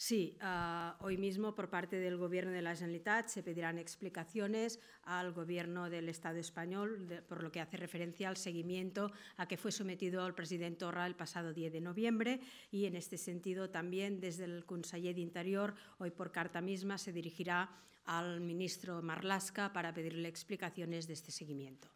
Sí, ah, hoy mismo por parte del Gobierno de la Generalitat se pedirán explicaciones al Gobierno del Estado español por lo que hace referencia al seguimiento a que fue sometido al presidente Torra el pasado 10 de noviembre y en este sentido también desde el Conseller de Interior hoy por carta misma se dirigirá al ministro Marlasca para pedirle explicaciones de este seguimiento.